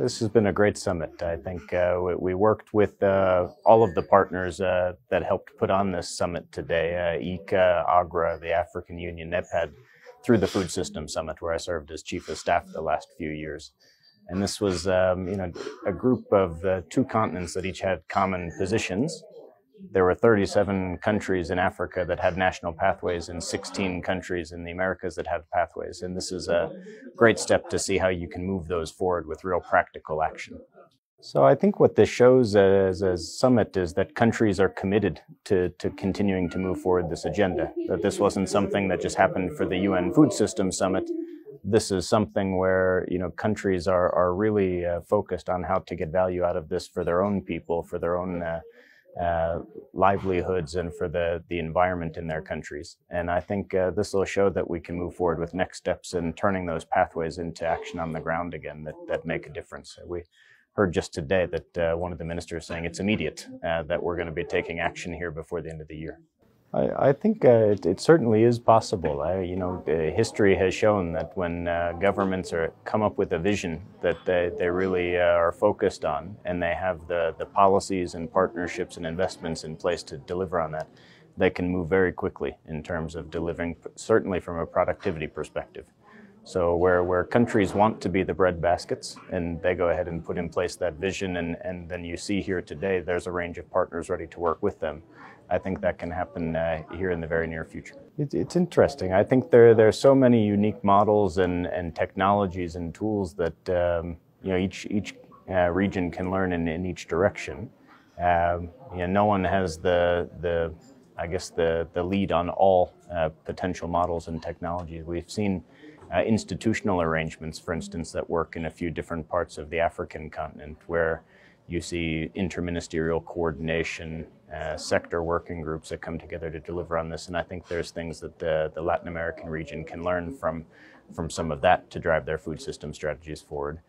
This has been a great summit. I think uh, we, we, worked with uh, all of the partners uh, that helped put on this summit today ICA, uh, AGRA, the African Union, NEPAD, through the Food System Summit, where I served as chief of staff the last few years. And this was um, you know, a group of uh, two continents that each had common positions there were 37 countries in Africa that had national pathways and 16 countries in the Americas that had pathways. And this is a great step to see how you can move those forward with real practical action. So I think what this shows as a summit is that countries are committed to, to continuing to move forward this agenda, that this wasn't something that just happened for the UN Food System Summit. This is something where you know countries are, are really uh, focused on how to get value out of this for their own people, for their own uh, uh, livelihoods and for the, the environment in their countries. And I think uh, this will show that we can move forward with next steps in turning those pathways into action on the ground again that, that make a difference. We heard just today that uh, one of the ministers saying it's immediate, uh, that we're going to be taking action here before the end of the year. I, I think uh, it, it, certainly is possible. I, you know, history has shown that when uh, governments are, come up with a vision that they, they really uh, are focused on and they have the, the policies and partnerships and investments in place to deliver on that, they can move very quickly in terms of delivering, certainly from a productivity perspective. So where, where countries want to be the bread baskets and they go ahead and put in place that vision and, and then you see here today there's a range of partners ready to work with them. I think that can happen uh, here in the very near future. It's, it's interesting. I think there, there are so many unique models and, and technologies and tools that um, you know, each, each uh, region can learn in, in each direction. Um, you know, no one has the, the I guess, the, the lead on all uh, potential models and technologies. We've seen uh, institutional arrangements, for instance, that work in a few different parts of the African continent where you see interministerial coordination, uh, sector working groups that come together to deliver on this. And I think there's things that the, the Latin American region can learn from, from some of that to drive their food system strategies forward.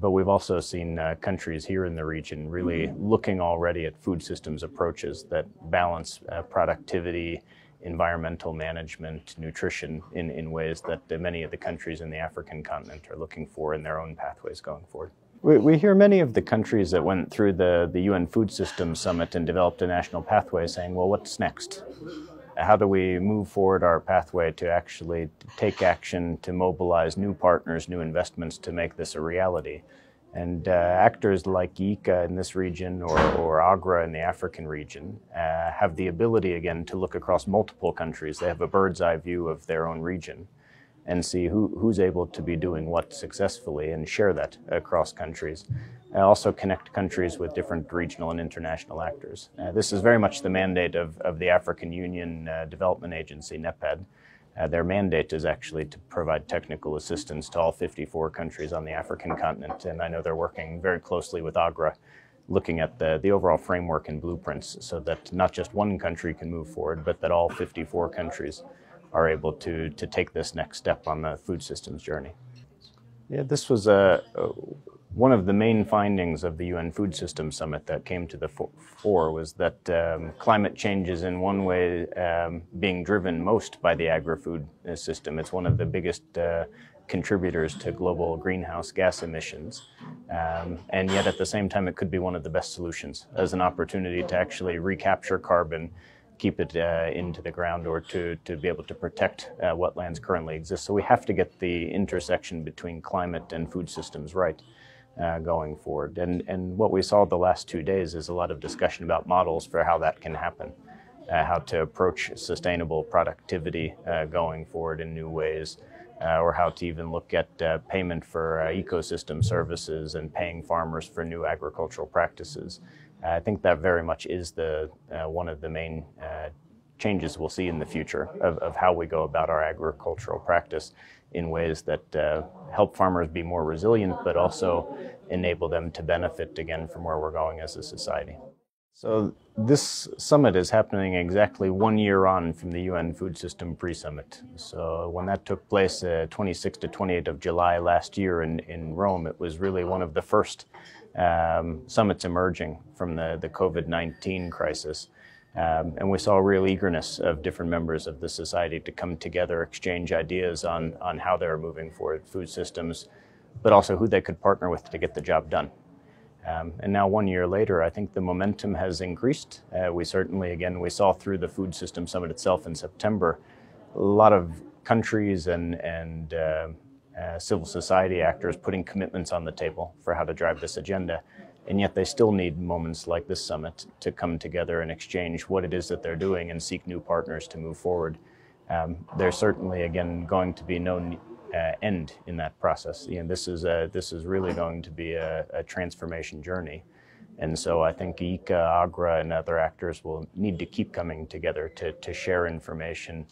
But we've also seen uh, countries here in the region really looking already at food systems approaches that balance uh, productivity, environmental management, nutrition in, in ways that many of the countries in the African continent are looking for in their own pathways going forward. We, we hear many of the countries that went through the, the UN Food Systems Summit and developed a national pathway saying, well, what's next? How do we move forward our pathway to actually take action to mobilize new partners, new investments to make this a reality? And uh, actors like ICA in this region or, or AGRA in the African region uh, have the ability, again, to look across multiple countries. They have a bird's eye view of their own region and see who, who's able to be doing what successfully and share that across countries. I also connect countries with different regional and international actors. Uh, this is very much the mandate of, of the African Union uh, Development Agency, NEPAD. Uh, their mandate is actually to provide technical assistance to all 54 countries on the African continent, and I know they're working very closely with AGRA looking at the, the overall framework and blueprints so that not just one country can move forward, but that all 54 countries are able to, to take this next step on the food systems journey. Yeah, this was a, uh, a uh, one of the main findings of the UN Food Systems Summit that came to the fore was that um, climate change is in one way um, being driven most by the agri-food uh, system. It's one of the biggest uh, contributors to global greenhouse gas emissions. Um, and yet at the same time, it could be one of the best solutions as an opportunity to actually recapture carbon keep it uh, into the ground or to, to be able to protect uh, wetlands currently exist. So we have to get the intersection between climate and food systems right uh, going forward. And, and what we saw the last two days is a lot of discussion about models for how that can happen. Uh, how to approach sustainable productivity uh, going forward in new ways, uh, or how to even look at payment for ecosystem services and paying farmers for new agricultural practices. Uh, I think that very much is the uh, one of the main uh, changes we'll see in the future of, of, how we go about our agricultural practice in ways that uh, help farmers be more resilient, but also enable them to benefit again from where we're going as a society. So this summit is happening exactly one year on from the UN Food System Pre-Summit. So when that took place, uh, 26 to 28 of July last year in, in Rome, it was really one of the first um, summits emerging from the, the COVID-19 crisis. Um, and we saw real eagerness of different members of the society to come together, exchange ideas on, on how they're moving forward food systems, but also who they could partner with to get the job done. Um, and now, one year later, I think the momentum has increased. Uh, we certainly, again, we saw through the Food System Summit itself in September, a lot of countries and, and uh, uh, civil society actors putting commitments on the table for how to drive this agenda. And yet, they still need moments like this summit to come together and exchange what it is that they're doing and seek new partners to move forward. Um, there's certainly, again, going to be no end in that process. You know, this is a, this is really going to be a, a transformation journey. And so I think ICA, AGRA, and other actors will need to keep coming together to, to share information,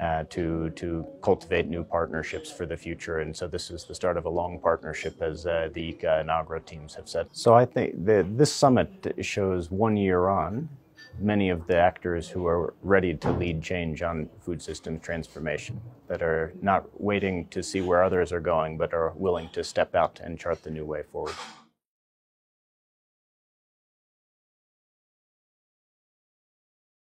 uh, to, to cultivate new partnerships for the future. And so this is the start of a long partnership, as uh, the ICA and AGRA teams have said. So I think that this summit shows one year on many of the actors who are ready to lead change on food system transformation, that are not waiting to see where others are going, but are willing to step out and chart the new way forward.